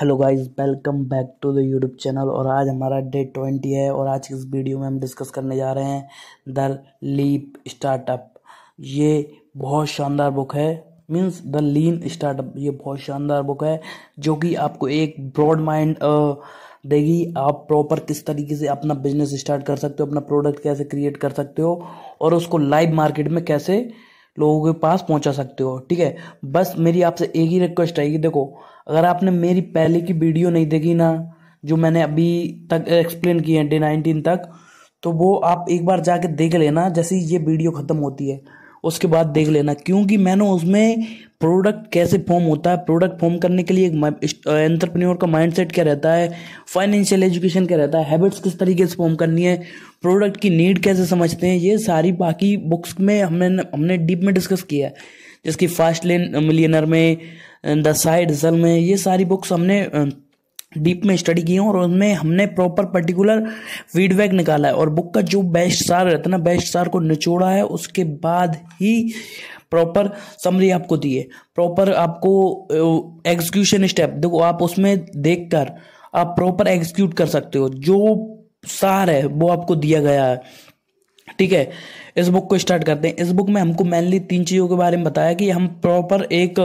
hello guys welcome back to the YouTube channel और आज हमारा डे ट्वेंटी है और आज इस वीडियो में हम डिस्कस करने जा रहे हैं द लीप स्टार्टअप ये बहुत शानदार बुक है मीन्स द लीन स्टार्टअप ये बहुत शानदार बुक है जो कि आपको एक ब्रॉड माइंड देगी आप प्रॉपर किस तरीके से अपना बिजनेस स्टार्ट कर सकते हो अपना प्रोडक्ट कैसे क्रिएट कर सकते हो और उसको लाइव मार्केट में कैसे लोगों के पास पहुंचा सकते हो ठीक है बस मेरी आपसे एक ही रिक्वेस्ट है कि देखो अगर आपने मेरी पहले की वीडियो नहीं देखी ना जो मैंने अभी तक एक्सप्लेन की है डे नाइनटीन तक तो वो आप एक बार जाके देख लेना जैसे ये वीडियो ख़त्म होती है उसके बाद देख लेना क्योंकि मैंने उसमें प्रोडक्ट कैसे फॉर्म होता है प्रोडक्ट फॉर्म करने के लिए एक एंटरप्रेन्योर का माइंडसेट क्या रहता है फाइनेंशियल एजुकेशन क्या रहता है हैबिट्स किस तरीके से फॉर्म करनी है प्रोडक्ट की नीड कैसे समझते हैं ये सारी बाकी बुक्स में हमने हमने डीप में डिस्कस किया है जैसे कि फास्ट लेन मिलियनर में द साइड जल में ये सारी बुक्स हमने डीप में स्टडी की हूँ और उनमें हमने प्रॉपर पर्टिकुलर फीडबैक निकाला है और बुक का जो बेस्ट सार रहता है ना बेस्ट सार को निचोड़ा है उसके बाद ही प्रॉपर समरी आपको दी है प्रॉपर आपको एग्जीक्यूशन स्टेप देखो आप उसमें देखकर आप प्रॉपर एग्जीक्यूट कर सकते हो जो सार है वो आपको दिया गया है ठीक है इस बुक को स्टार्ट करते हैं इस बुक में हमको मेनली तीन चीज़ों के बारे में बताया कि हम प्रॉपर एक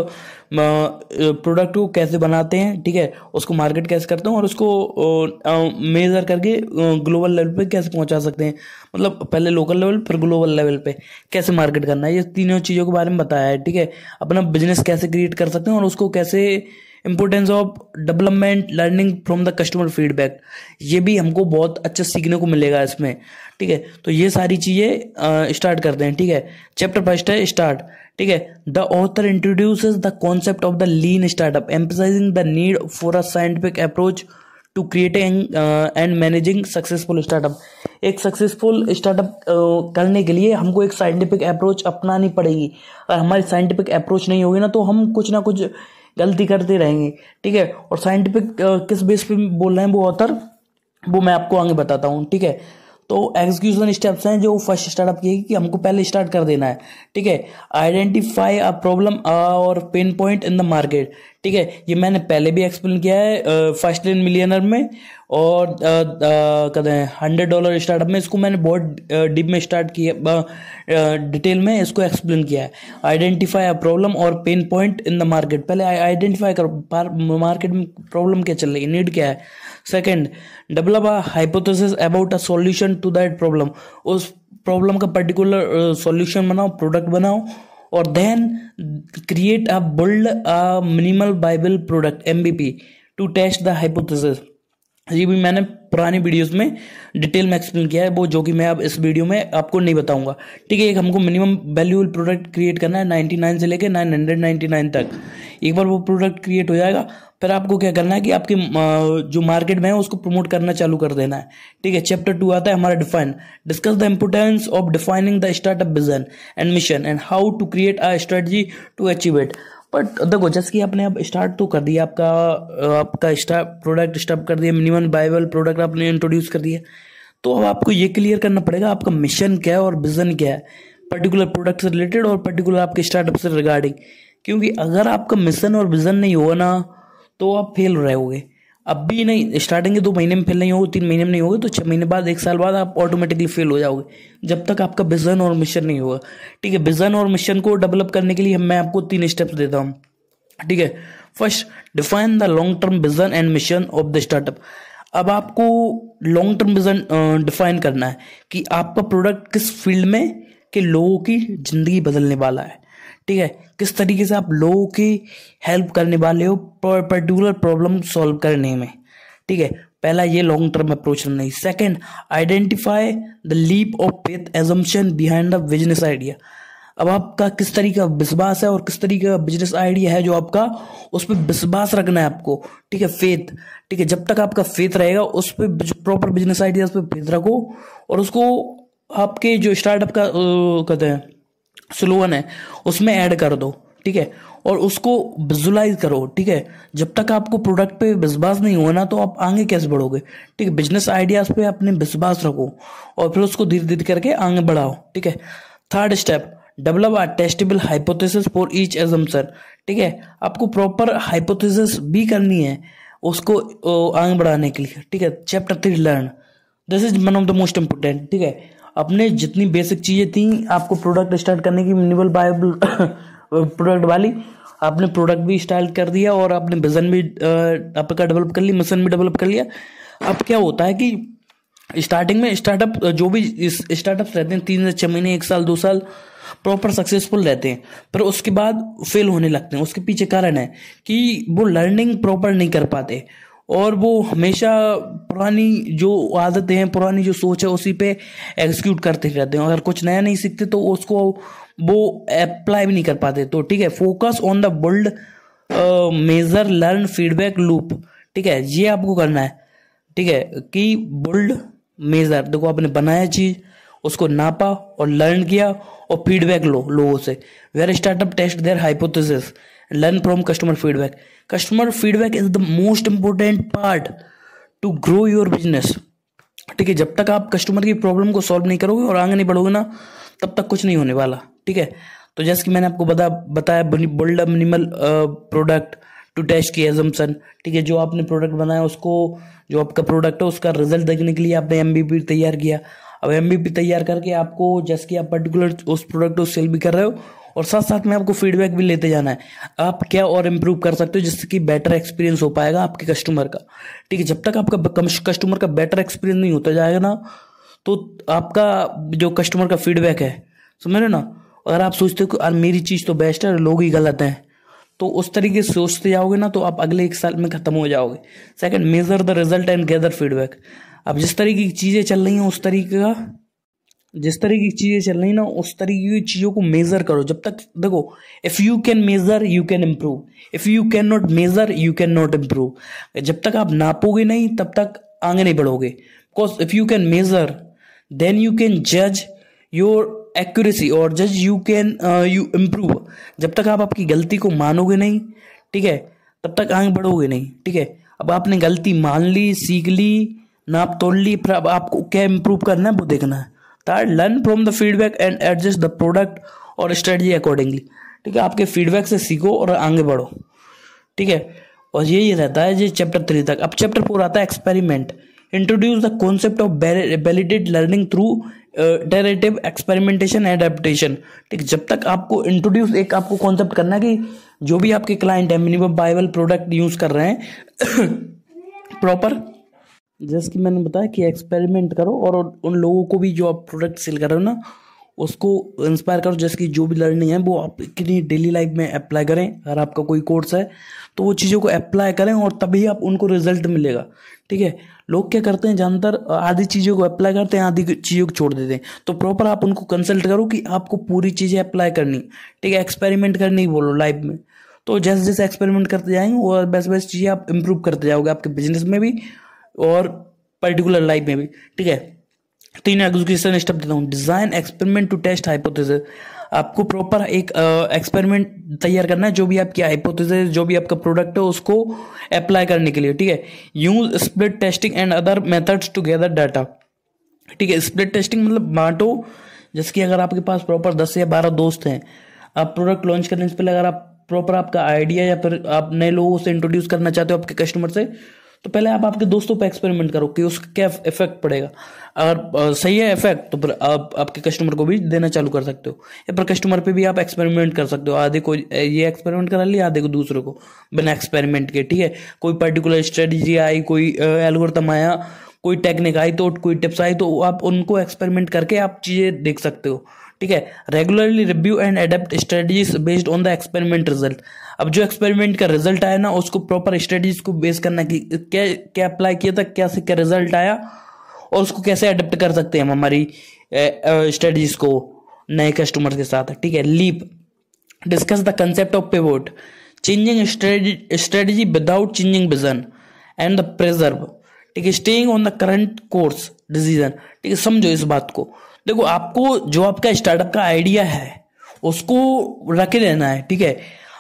प्रोडक्ट को कैसे बनाते हैं ठीक है उसको मार्केट कैसे करते हैं और उसको मेज़र करके ग्लोबल लेवल पे कैसे पहुंचा सकते हैं मतलब पहले लोकल लेवल फिर ग्लोबल लेवल पे कैसे मार्केट करना है ये तीनों चीज़ों के बारे में बताया है ठीक है अपना बिजनेस कैसे क्रिएट कर सकते हैं और उसको कैसे importance of development learning from the customer feedback ये भी हमको बहुत अच्छा सीखने को मिलेगा इसमें ठीक है तो ये सारी चीज़ें स्टार्ट करते हैं ठीक है चैप्टर फर्स्ट है स्टार्ट ठीक है the author introduce the concept of the lean startup emphasizing the need for a scientific approach to creating and managing successful startup एक सक्सेसफुल स्टार्टअप करने के लिए हमको एक साइंटिफिक अप्रोच अपनानी पड़ेगी अगर हमारी साइंटिफिक अप्रोच नहीं होगी ना तो हम कुछ ना कुछ गलती करते रहेंगे ठीक है और साइंटिफिक किस बेस पे बोल रहे हैं वो ऑथर वो मैं आपको आगे बताता हूँ ठीक है तो एग्जीक्यूशन स्टेप्स हैं जो फर्स्ट स्टार्टअप की कि हमको पहले स्टार्ट कर देना है ठीक है आइडेंटिफाई अ प्रॉब्लम और pain point in the market ठीक है ये मैंने पहले भी एक्सप्लेन किया है फर्स्ट इन मिलियनर में और कहते हैं हंड्रेड डॉलर स्टार्टअप में इसको मैंने बहुत डीप में स्टार्ट किया डिटेल में इसको एक्सप्लेन किया है आइडेंटिफाई अ प्रॉब्लम और pain point in the market पहले आइडेंटिफाई करो मार्केट में प्रॉब्लम क्या चल रही है नीड क्या है second develop a hypothesis about a solution to that problem उस प्रॉब्लम का पर्टिकुलर सॉल्यूशन बनाओ प्रोडक्ट बनाओ create a create a minimal viable product M B P to test the hypothesis ये भी मैंने पुरानी वीडियोस में डिटेल में एक्सप्लेन किया है वो जो कि मैं अब इस वीडियो में आपको नहीं बताऊंगा ठीक है एक हमको मिनिमम वैल्यूबल प्रोडक्ट क्रिएट करना है 99 से लेकर 999 तक एक बार वो प्रोडक्ट क्रिएट हो जाएगा फिर आपको क्या करना है कि आपकी जो मार्केट में है उसको प्रमोट करना चालू कर देना है ठीक है चैप्टर टू आता है हमारा define discuss the importance of defining the startup vision and mission and how to create a strategy to achieve it but देखो जैसे कि आपने अब स्टार्ट तो कर दिया आपका आपका स्टार्ट प्रोडक्ट स्टार्ट कर दिया मिनिमम बाइबल प्रोडक्ट आपने इंट्रोड्यूस कर दिया तो अब आपको ये क्लियर करना पड़ेगा आपका मिशन क्या है और विजन क्या है पर्टिकुलर प्रोडक्ट से रिलेटेड और पर्टिकुलर आपके स्टार्टअप से रिगार्डिंग क्योंकि अगर आपका मिशन और विजन नहीं होगा ना तो आप फेल रहोगे अब भी नहीं स्टार्टिंग के दो महीने में फेल नहीं होगा तीन महीने में नहीं होगा तो छः महीने बाद एक साल बाद आप ऑटोमेटिकली फेल हो जाओगे जब तक आपका विजन और मिशन नहीं होगा ठीक है विजन और मिशन को डेवलप करने के लिए मैं आपको तीन स्टेप्स देता हूँ ठीक है first define the long term vision and mission of the startup अब आपको लॉन्ग टर्म विजन डिफाइन करना है कि आपका प्रोडक्ट किस फील्ड में के लोगों की ज़िंदगी बदलने वाला है ठीक है किस तरीके से आप लोगों की हेल्प करने वाले हो पर्टिकुलर प्रॉब्लम सॉल्व करने में ठीक है पहला ये लॉन्ग टर्म अप्रोच नहीं second identify the leap of faith assumption behind the business idea अब आपका किस तरीके का विश्वास है और किस तरीके का बिजनेस आइडिया है जो आपका उस पर विश्वास रखना है आपको ठीक है फेथ ठीक है जब तक आपका फेथ रहेगा उस पर प्रॉपर बिजनेस आइडिया उस पर फेथ रखो और उसको आपके जो स्टार्टअप का कहते हैं स्लोगन है उसमें ऐड कर दो ठीक है और उसको विजुलाइज करो ठीक है जब तक आपको प्रोडक्ट पे विश्वास नहीं हुआ ना तो आप आगे कैसे बढ़ोगे ठीक है बिजनेस आइडियाज पे अपने विश्वास रखो और फिर उसको धीरे धीरे करके आगे बढ़ाओ ठीक है third step develop a testable hypothesis for each assumption ठीक है आपको प्रॉपर हाइपोथेसिस भी करनी है उसको आगे बढ़ाने के लिए ठीक है chapter three learn this is one of the most important ठीक है अपने जितनी बेसिक चीज़ें थी आपको प्रोडक्ट स्टार्ट करने की मिनिमल बायबल प्रोडक्ट वाली आपने प्रोडक्ट भी स्टार्ट कर दिया और आपने विजन भी आपका डेवलप कर लिया मिशन भी डेवलप कर लिया अब क्या होता है कि स्टार्टिंग में स्टार्टअप जो भी स्टार्टअप रहते हैं तीन से छः महीने एक साल दो साल प्रॉपर सक्सेसफुल रहते हैं पर उसके बाद फेल होने लगते हैं उसके पीछे कारण है कि वो लर्निंग प्रॉपर नहीं कर पाते और वो हमेशा पुरानी जो आदतें हैं पुरानी जो सोच है उसी पे एग्जीक्यूट करते रहते हैं अगर कुछ नया नहीं सीखते तो उसको वो अप्लाई भी नहीं कर पाते तो ठीक है focus on the world measure learn feedback loop ठीक है ये आपको करना है ठीक है कि बोल्ड मेजर देखो आपने बनाया चीज उसको नापा और लर्न किया और फीडबैक लो लोगों से where startup test their hypothesis learn from customer feedback customer feedback is the most important part to grow your business ठीक है जब तक आप कस्टमर की प्रॉब्लम को सॉल्व नहीं करोगे और आगे नहीं बढ़ोगे ना तब तक कुछ नहीं होने वाला ठीक है तो जैसे कि मैंने आपको बता बताया build a minimal product to test की एजम्सन ठीक है जो आपने प्रोडक्ट बनाया उसको जो आपका प्रोडक्ट है उसका रिजल्ट देखने के लिए आपने एम तैयार किया अब एम तैयार करके आपको जैसे कि आप पर्टिकुलर उस प्रोडक्ट को सेल भी कर रहे हो और साथ साथ में आपको फीडबैक भी लेते जाना है आप क्या और इम्प्रूव कर सकते हो जिससे कि बेटर एक्सपीरियंस हो पाएगा आपके कस्टमर का ठीक है जब तक आपका कस्टमर का बेटर एक्सपीरियंस नहीं होता जाएगा ना तो आपका जो कस्टमर का फीडबैक है समझ रहे ना अगर आप सोचते हो कि मेरी चीज़ तो बेस्ट है लोग ही गलत हैं तो उस तरीके से सोचते जाओगे ना तो आप अगले एक साल में ख़त्म हो जाओगे second measure the result and gather feedback अब जिस तरीके की चीज़ें चल रही हैं उस तरीके का जिस तरीके की चीज़ें चल रही ना उस तरीके की चीज़ों को मेज़र करो जब तक देखो if you can measure you can improve if you can not measure you can not improve जब तक आप नापोगे नहीं तब तक आगे नहीं बढ़ोगे because if you can measure then you can जज योर एक्यूरेसी और जज यू कैन यू इम्प्रूव जब तक आप आपकी गलती को मानोगे नहीं ठीक है तब तक आगे बढ़ोगे नहीं ठीक है अब आपने गलती मान ली सीख ली नाप तोड़ ली फिर अब आपको क्या इम्प्रूव करना है वो देखना है third learn from the feedback and adjust the product और स्ट्रेटजी अकॉर्डिंगली ठीक है आपके फीडबैक से सीखो और आगे बढ़ो ठीक है और यही रहता है ये चैप्टर थ्री तक अब चैप्टर फोर आता है experiment introduce the concept of validated learning through iterative experimentation and adaptation ठीक जब तक आपको इंट्रोड्यूस एक आपको कॉन्सेप्ट करना कि जो भी आपके क्लाइंट है मिनिमम बाइबल प्रोडक्ट यूज़ कर रहे हैं प्रॉपर जैसे कि मैंने बताया कि एक्सपेरिमेंट करो और उन लोगों को भी जो आप प्रोडक्ट सेल कर रहे हो ना उसको इंस्पायर करो जैसे कि जो भी लर्निंग है वो आप कितनी डेली लाइफ में अप्लाई करें अगर आपका कोई कोर्स है तो वो चीज़ों को अप्लाई करें और तभी आप उनको रिजल्ट मिलेगा ठीक है लोग क्या करते हैं ज़्यादातर आधी चीज़ों को अप्लाई करते हैं आधी चीज़ों को छोड़ देते हैं तो प्रॉपर आप उनको कंसल्ट करो कि आपको पूरी चीज़ें अप्लाई करनी ठीक है एक्सपेरिमेंट करनी बोलो लाइफ में तो जैसे जैसे एक्सपेरिमेंट करते जाएंगे और बेस्ट बेस्ट चीज़ें आप इम्प्रूव करते जाओगे आपके बिजनेस में भी और पर्टिकुलर लाइफ में भी ठीक है तीन एग्जीक्यूशन स्टेप देता हूँ design experiment to test hypothesis आपको प्रॉपर एक एक्सपेरिमेंट तैयार करना है जो भी आपकी हाइपोथिस जो भी आपका प्रोडक्ट है उसको अप्लाई करने के लिए ठीक है use split testing and other methods to gather data ठीक है स्प्लिट टेस्टिंग मतलब बांटो जैसे कि अगर आपके पास प्रॉपर दस या बारह दोस्त हैं आप प्रोडक्ट लॉन्च करने से पहले अगर आप प्रॉपर आपका आइडिया या फिर आप नए लोगों से इंट्रोड्यूस करना चाहते हो आपके कस्टमर से तो पहले आप आपके दोस्तों पर एक्सपेरिमेंट करो कि उसका क्या इफेक्ट पड़ेगा अगर सही है इफेक्ट तो फिर आप आपके कस्टमर को भी देना चालू कर सकते हो या फिर कस्टमर पे भी आप एक्सपेरिमेंट कर सकते हो आधे को ये एक्सपेरिमेंट करा लिया आधे को दूसरे को बिना एक्सपेरिमेंट के ठीक है कोई पर्टिकुलर स्ट्रेटजी आई कोई एल्गोरिथम आया कोई टेक्निक आई तो कोई टिप्स आई तो आप उनको एक्सपेरिमेंट करके आप चीज़ें देख सकते हो ठीक है regularly review and adapt strategies based on the experiment result अब जो एक्सपेरिमेंट का रिजल्ट आया ना उसको प्रॉपर स्ट्रेटजीज को बेस करना कि क्या क्या अप्लाई किया था कैसे क्या रिजल्ट आया और उसको कैसे अडेप्ट कर सकते हैं हम हमारी स्ट्रेटजीज को नए कस्टमर के साथ ठीक है leap discuss the concept of pivot changing strategy without changing vision and the preserve ठीक है staying on the current course decision ठीक है समझो इस बात को देखो आपको जो आपका स्टार्टअप का आइडिया है उसको रखे रहना है ठीक है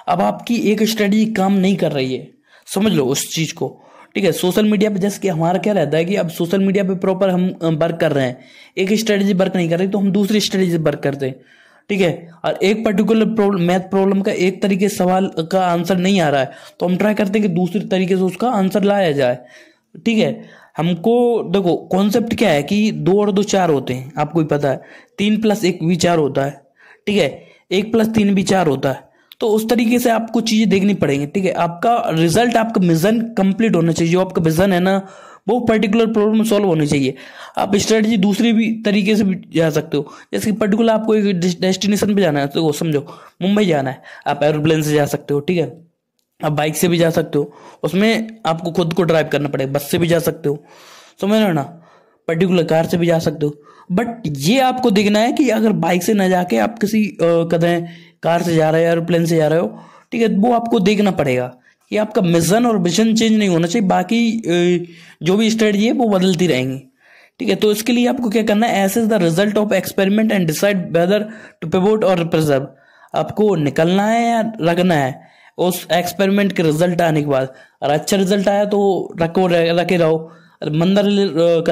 अब आपकी एक स्ट्रेटजी काम नहीं कर रही है समझ लो उस चीज़ को ठीक है सोशल मीडिया पे जैसे कि हमारा क्या रहता है कि अब सोशल मीडिया पे प्रॉपर हम वर्क कर रहे हैं एक स्ट्रेटजी वर्क नहीं कर रही तो हम दूसरी स्ट्रेटजी वर्क करते हैं ठीक है और एक पर्टिकुलर प्रॉब्लम मैथ प्रॉब्लम का एक तरीके सवाल का आंसर नहीं आ रहा है तो हम ट्राई करते हैं कि दूसरे तरीके से उसका आंसर लाया जाए ठीक है हमको देखो कॉन्सेप्ट क्या है कि दो और दो चार होते हैं आपको भी पता है तीन प्लस एक भी चार होता है ठीक है एक प्लस तीन भी चार होता है तो उस तरीके से आपको चीज़ें देखनी पड़ेंगी ठीक है आपका रिजल्ट आपका विजन कंप्लीट होना चाहिए जो आपका विजन है ना वो पर्टिकुलर प्रॉब्लम सॉल्व होनी चाहिए आप स्ट्रेटजी दूसरी भी तरीके से भी जा सकते हो जैसे कि पर्टिकुलर आपको एक डेस्टिनेशन पे जाना है तो समझो मुंबई जाना है आप एरोप्लेन से जा सकते हो ठीक है आप बाइक से भी जा सकते हो उसमें आपको खुद को ड्राइव करना पड़ेगा बस से भी जा सकते हो समझ रहे हो ना पर्टिकुलर कार से भी जा सकते हो बट ये आपको देखना है कि अगर बाइक से ना जाके आप किसी कदें कार से जा रहे हो एरोप्लेन से जा रहे हो ठीक है वो आपको देखना पड़ेगा ये आपका मिशन और विजन चेंज नहीं होना चाहिए बाकी जो भी स्ट्रेटजी है वो बदलती रहेंगी ठीक है तो इसके लिए आपको क्या करना है assess the result of experiment and decide whether to pivot और प्रिजर्व आपको निकलना है या रखना है उस एक्सपेरिमेंट के रिजल्ट आने के बाद और अच्छा रिजल्ट आया तो रखो रखे रहो मंदा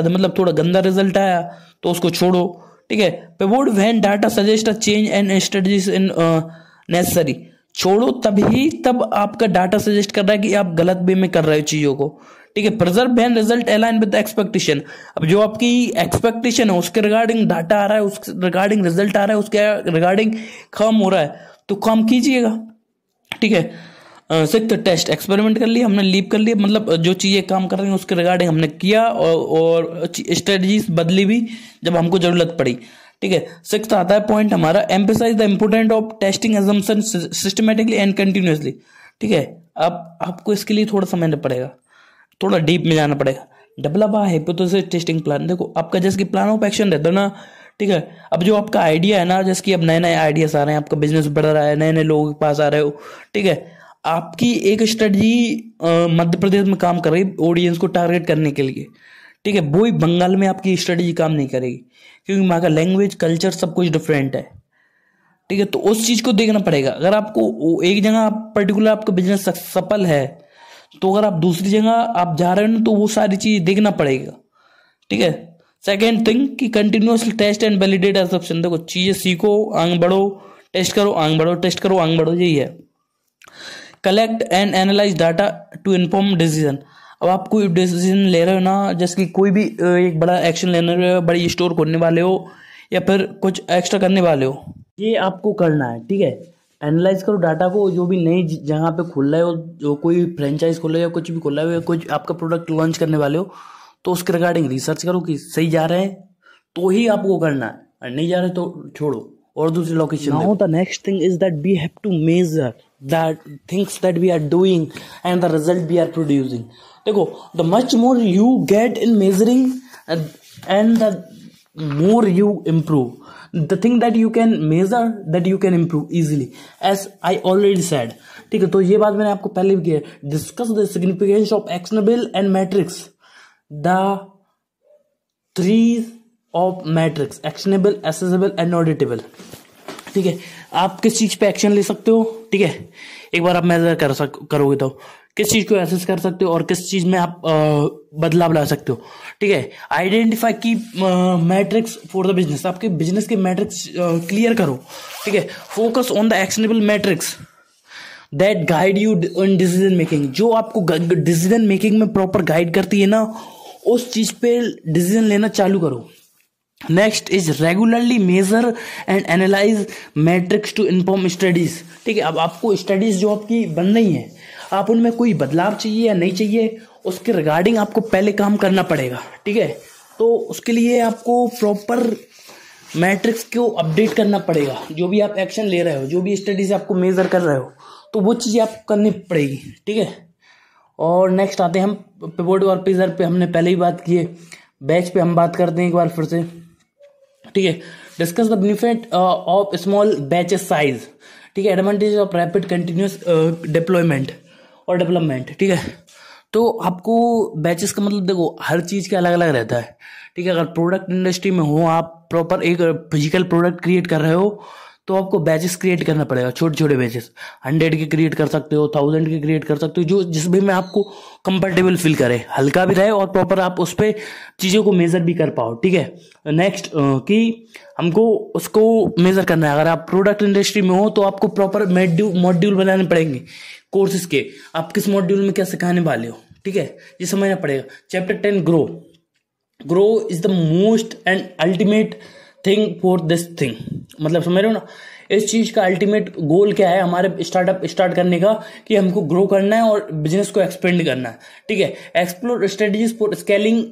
मतलब थोड़ा गंदा रिजल्ट आया तो उसको छोड़ो ठीक है pivot when data suggest a change and strategies in necessary छोड़ो तभी तब आपका डाटा सजेस्ट कर रहा है कि आप गलत वे में कर रहे हो चीज़ों को ठीक है preserve when result align with expectation अब जो आपकी एक्सपेक्टेशन है उसके रिगार्डिंग डाटा आ रहा है उसके रिगार्डिंग रिजल्ट आ रहा है उसके रिगार्डिंग काम हो रहा है तो काम कीजिएगा ठीक है सिक्स टेस्ट एक्सपेरिमेंट कर लिया हमने लीप कर लिया मतलब जो चीज़ें काम कर रही हैं उसके रिगार्डिंग हमने किया और, और स्ट्रेटजीज बदली भी जब हमको ज़रूरत पड़ी ठीक है सिक्स आता है पॉइंट हमारा emphasize the important of testing assumption systematically and continuously ठीक है अब आपको इसके लिए थोड़ा समझना पड़ेगा थोड़ा डीप में जाना पड़ेगा डेवलप आ टेस्टिंग प्लान देखो आपका जैसे कि प्लान ऑफ एक्शन रहता है ना ठीक है अब जो आपका आइडिया है ना जैसे कि अब नए नए आइडियाज आ रहे हैं आपका बिजनेस बढ़ रहा है नए नए लोगों के पास आ रहे हो ठीक है आपकी एक स्ट्रेटजी मध्य प्रदेश में काम कर रही है ऑडियंस को टारगेट करने के लिए ठीक है वो ही बंगाल में आपकी स्ट्रेटजी काम नहीं करेगी क्योंकि वहाँ का लैंग्वेज कल्चर सब कुछ डिफरेंट है ठीक है तो उस चीज़ को देखना पड़ेगा अगर आपको एक जगह आप पर्टिकुलर आपका बिजनेस सफल है तो अगर आप दूसरी जगह आप जा रहे हो ना तो वो सारी चीज़ देखना पड़ेगा ठीक है सेकेंड थिंग कि continuously test and validate assumption देखो चीज़ें सीखो आगे बढ़ो टेस्ट करो आगे बढ़ो टेस्ट करो आगे बढ़ो यही है collect and analyse data to inform decision अब आप कोई डिसीजन ले रहे हो ना जैसे कि कोई भी एक बड़ा एक्शन लेने रहे हो बड़ी स्टोर खोलने वाले हो या फिर कुछ एक्स्ट्रा करने वाले हो ये आपको करना है ठीक है एनालाइज करो डाटा को जो भी नई जगह पे खोल रहे हो जो कोई फ्रेंचाइज खोल रहे हो या कुछ भी खोल रहे हो या कुछ आपका प्रोडक्ट लॉन्च करने वाले हो तो उसके रिगार्डिंग रिसर्च करो कि सही जा रहे हैं तो ही आपको करना है और नहीं जा रहे तो छोड़ो और दूसरी location now the next thing is that we have to measure that things that we are doing and the result we are producing देखो the much more you get in measuring and the more you improve the thing that you can measure that you can improve easily as I already said ठीक है तो ये बात मैंने आपको पहले भी किया discuss the significance of actionable and metrics the threes of metrics actionable accessible and auditable ठीक है आप किस चीज़ पे एक्शन ले सकते हो ठीक है एक बार आप मेजर कर सक करोगे तो किस चीज़ को एसेस कर सकते हो और किस चीज़ में आप आ, बदलाव ला सकते हो ठीक है identify key metrics for the business आपके बिजनेस के मैट्रिक्स क्लियर करो ठीक है focus on the actionable metrics that guide you in decision making जो आपको डिसीजन मेकिंग में प्रॉपर गाइड करती है ना उस चीज़ पे डिसीजन लेना चालू करो next is regularly measure and analyse metrics to inform studies ठीक है अब आपको स्टडीज़ जो आपकी बन रही है आप उनमें कोई बदलाव चाहिए या नहीं चाहिए उसके रिगार्डिंग आपको पहले काम करना पड़ेगा ठीक है तो उसके लिए आपको प्रॉपर मैट्रिक्स को अपडेट करना पड़ेगा जो भी आप एक्शन ले रहे हो जो भी स्टडीज आपको मेज़र कर रहे हो तो वो चीज़ें आपको करनी पड़ेगी ठीक है और नेक्स्ट आते हैं हम पिवोट और पिजर पे हमने पहले ही बात की है बैच पे हम बात करते हैं एक बार फिर से ठीक है discuss the benefit of small batch size ठीक है advantage of rapid continuous deployment और डेवलपमेंट ठीक है तो आपको बैचेस का मतलब देखो हर चीज़ का अलग अलग रहता है ठीक है अगर प्रोडक्ट इंडस्ट्री में हो आप प्रॉपर एक फिजिकल प्रोडक्ट क्रिएट कर रहे हो तो आपको बैचेस क्रिएट करना पड़ेगा छोटे छोटे बैचेस हंड्रेड के क्रिएट कर सकते हो थाउजेंड के क्रिएट कर सकते हो जो जिस भी में आपको कंफर्टेबल फील करे हल्का भी रहे और प्रॉपर आप उस पर चीज़ों को मेज़र भी कर पाओ ठीक है नेक्स्ट कि हमको उसको मेज़र करना है अगर आप प्रोडक्ट इंडस्ट्री में हो तो आपको प्रॉपर मेड्यू मॉड्यूल बनाने पड़ेंगे कोर्सेज के आप किस मॉड्यूल में क्या सिखाने वाले हो ठीक है ये समझना पड़ेगा chapter ten grow grow is the most and ultimate thing for this thing मतलब समझ रहे हो ना इस चीज का अल्टीमेट गोल क्या है हमारे स्टार्टअप स्टार्ट करने का कि हमको ग्रो करना है और बिजनेस को एक्सपेंड करना है ठीक है explore strategies for scaling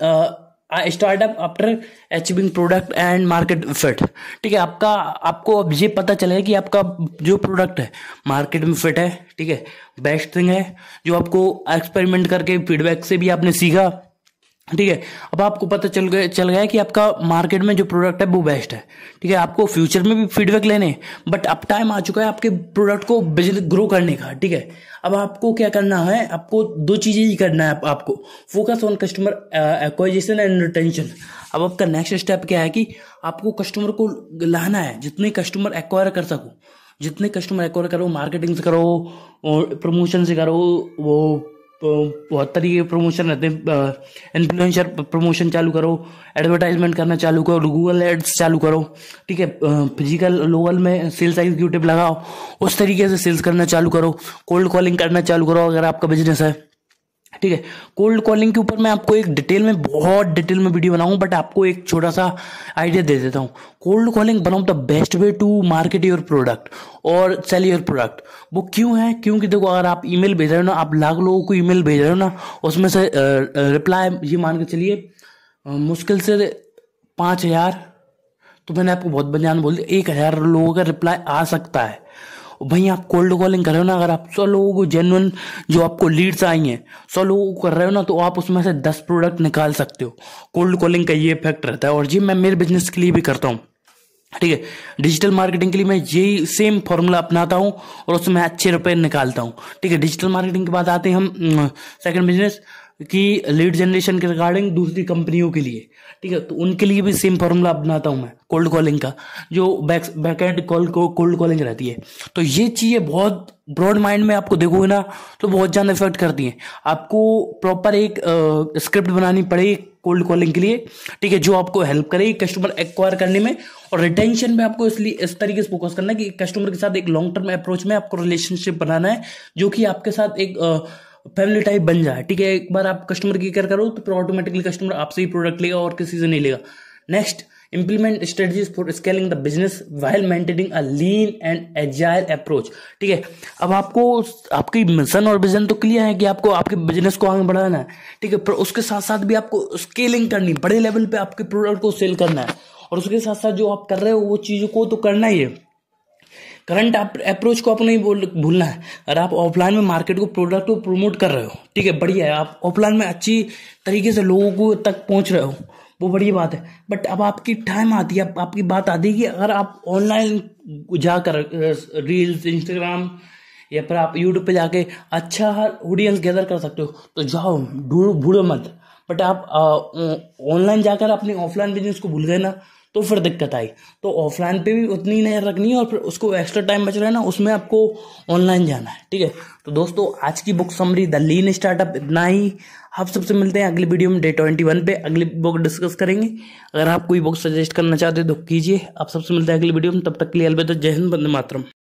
startup after achieving product and market fit ठीक है आपका आपको अब ये पता चलेगा कि आपका जो प्रोडक्ट है मार्केट में फिट है ठीक है बेस्ट थिंग है जो आपको एक्सपेरिमेंट करके फीडबैक से भी आपने सीखा ठीक है अब आपको पता चल गया चल गया कि आपका मार्केट में जो प्रोडक्ट है वो बेस्ट है ठीक है आपको फ्यूचर में भी फीडबैक लेने बट अब टाइम आ चुका है आपके प्रोडक्ट को बिजनेस ग्रो करने का ठीक है अब आपको क्या करना है आपको दो चीज़ें ही करना है आप, आपको focus on customer acquisition and retention अब आपका नेक्स्ट स्टेप क्या है कि आपको कस्टमर को लाना है जितने कस्टमर एक्वायर कर सको जितने कस्टमर एक्वायर करो मार्केटिंग से करो और प्रमोशन से करो वो तो बहुत तरीके प्रमोशन रहते हैं इन्फ्लुएंसर प्रमोशन चालू करो एडवर्टाइजमेंट करना चालू करो गूगल एड्स चालू करो ठीक है फिजिकल लोकल में सेल्स एग्जीक्यूटिव लगाओ उस तरीके से सेल्स करना चालू करो कोल्ड कॉलिंग करना चालू करो अगर आपका बिजनेस है ठीक है कोल्ड कॉलिंग के ऊपर मैं आपको एक डिटेल में बहुत डिटेल में वीडियो बनाऊंगा बट आपको एक छोटा सा आइडिया दे देता हूँ कोल्ड कॉलिंग बनाऊँ the best way to market your product और सेल योर प्रोडक्ट वो क्यों है क्योंकि देखो अगर आप ईमेल भेज रहे हो ना आप लाख लोगों को ईमेल भेज रहे हो ना उसमें से रिप्लाई ये मान के चलिए मुश्किल से पाँच हज़ार तो मैंने आपको बहुत बजान बोल दिया एक हज़ार लोगों का रिप्लाई आ सकता है भाई आप कोल्ड कॉलिंग कर रहे हो ना अगर आप सौ लोगों को जेनुअन जो आपको लीड्स आई हैं सौ लोगों को कर रहे हो ना तो आप उसमें से दस प्रोडक्ट निकाल सकते हो कोल्ड कॉलिंग का ये इफेक्ट रहता है और जी मैं मेरे बिजनेस के लिए भी करता हूँ ठीक है डिजिटल मार्केटिंग के लिए मैं यही सेम फॉर्मूला अपनाता हूँ और उसमें अच्छे रुपए निकालता हूँ ठीक है डिजिटल मार्केटिंग के बाद आते हैं हम सेकंड बिजनेस कि लीड जनरेशन के रिगार्डिंग दूसरी कंपनियों के लिए ठीक है तो उनके लिए भी सेम फॉर्मूला अपनाता हूँ मैं कोल्ड कॉलिंग का जो बैक बैकहेंड कॉल को कोल्ड कॉलिंग रहती है तो ये चीज़ें बहुत ब्रॉड माइंड में आपको देखोगे ना तो बहुत ज़्यादा इफेक्ट करती हैं आपको प्रॉपर एक स्क्रिप्ट बनानी पड़ेगी कोल्ड कॉलिंग के लिए ठीक है जो आपको हेल्प करेगी कस्टमर एक्वायर करने में और रिटेंशन में आपको इसलिए इस तरीके से फोकस करना है कि कस्टमर के साथ एक लॉन्ग टर्म अप्रोच में आपको रिलेशनशिप बनाना है जो कि आपके साथ एक आ, फैमिली टाइप बन जाए ठीक है एक बार आप कस्टमर की केयर करो तो फिर ऑटोमेटिकली कस्टमर आपसे ही प्रोडक्ट लेगा और किसी से नहीं लेगा next implement strategies for scaling the business while maintaining a lean and agile approach ठीक है अब आपको आपकी मिशन और विजन तो क्लियर है कि आपको आपके बिजनेस को आगे बढ़ाना है ठीक है पर उसके साथ साथ भी आपको स्केलिंग करनी बड़े लेवल पे आपके प्रोडक्ट को सेल करना है और उसके साथ साथ जो आप कर रहे हो वो चीज़ों को तो करना ही है करंट अप्रोच को आप नहीं बोल भूलना है अगर आप ऑफलाइन में मार्केट को प्रोडक्ट को प्रमोट कर रहे हो ठीक है बढ़िया है आप ऑफलाइन में अच्छी तरीके से लोगों को तक पहुंच रहे हो वो बढ़िया बात है बट अब आपकी टाइम आती है आप, आपकी बात आती है कि अगर आप ऑनलाइन जाकर रील्स इंस्टाग्राम या फिर आप यूट्यूब पर जाके अच्छा ऑडियंस गैदर कर सकते हो तो जाओ ढूंढो भूलो मत बट आप ऑनलाइन जाकर अपने ऑफलाइन बिजनेस को भूल गए ना तो फिर दिक्कत आई तो ऑफलाइन पे भी उतनी नहीं रखनी है और फिर उसको एक्स्ट्रा टाइम बच रहा है ना उसमें आपको ऑनलाइन जाना है ठीक है तो दोस्तों आज की book summary the lean startup इतना ही आप सबसे मिलते हैं अगली वीडियो में डे ट्वेंटी वन पे अगली बुक डिस्कस करेंगे अगर आप कोई बुक सजेस्ट करना चाहते हो तो कीजिए आप सबसे मिलते हैं अगली वीडियो में तब तक के लिए अलविदा जय हिंद बंदे मातरम